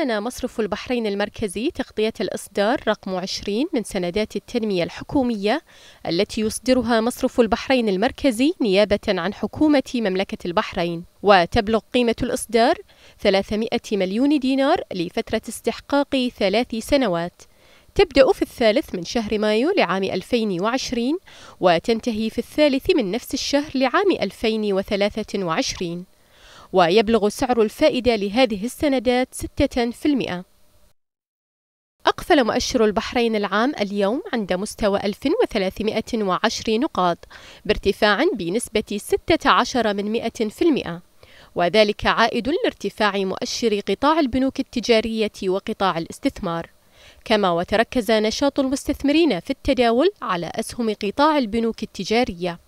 أعلن مصرف البحرين المركزي تغطية الإصدار رقم 20 من سندات التنمية الحكومية التي يصدرها مصرف البحرين المركزي نيابة عن حكومة مملكة البحرين وتبلغ قيمة الإصدار 300 مليون دينار لفترة استحقاق ثلاث سنوات تبدأ في الثالث من شهر مايو لعام 2020 وتنتهي في الثالث من نفس الشهر لعام 2023 ويبلغ سعر الفائدة لهذه السندات 6%. أقفل مؤشر البحرين العام اليوم عند مستوى 1310 نقاط بارتفاع بنسبة 16 من 100 وذلك عائد لارتفاع مؤشر قطاع البنوك التجارية وقطاع الاستثمار كما وتركز نشاط المستثمرين في التداول على أسهم قطاع البنوك التجارية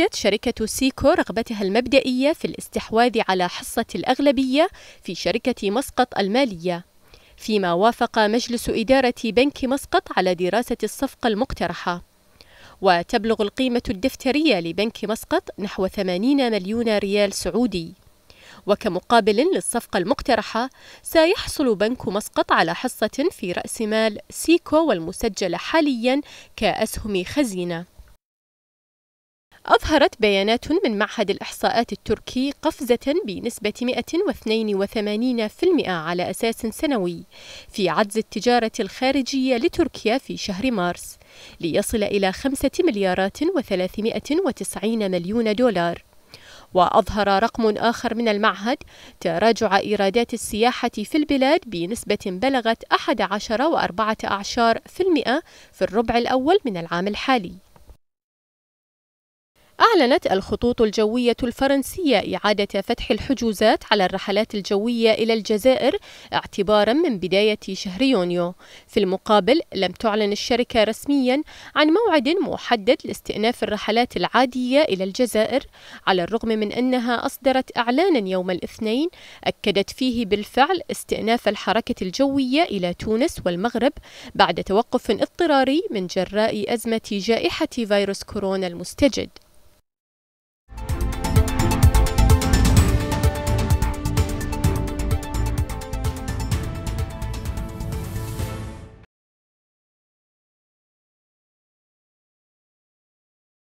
أكدت شركة سيكو رغبتها المبدئية في الاستحواذ على حصة الأغلبية في شركة مسقط المالية فيما وافق مجلس إدارة بنك مسقط على دراسة الصفقة المقترحة وتبلغ القيمة الدفترية لبنك مسقط نحو 80 مليون ريال سعودي وكمقابل للصفقة المقترحة سيحصل بنك مسقط على حصة في رأس مال سيكو والمسجلة حاليا كأسهم خزينة أظهرت بيانات من معهد الإحصاءات التركي قفزة بنسبة 182% على أساس سنوي في عجز التجارة الخارجية لتركيا في شهر مارس ليصل إلى 5 مليارات و390 مليون دولار وأظهر رقم آخر من المعهد تراجع إيرادات السياحة في البلاد بنسبة بلغت 11.4% في الربع الأول من العام الحالي أعلنت الخطوط الجوية الفرنسية إعادة فتح الحجوزات على الرحلات الجوية إلى الجزائر اعتبارا من بداية شهر يونيو في المقابل لم تعلن الشركة رسميا عن موعد محدد لاستئناف الرحلات العادية إلى الجزائر على الرغم من أنها أصدرت إعلانا يوم الاثنين أكدت فيه بالفعل استئناف الحركة الجوية إلى تونس والمغرب بعد توقف اضطراري من جراء أزمة جائحة فيروس كورونا المستجد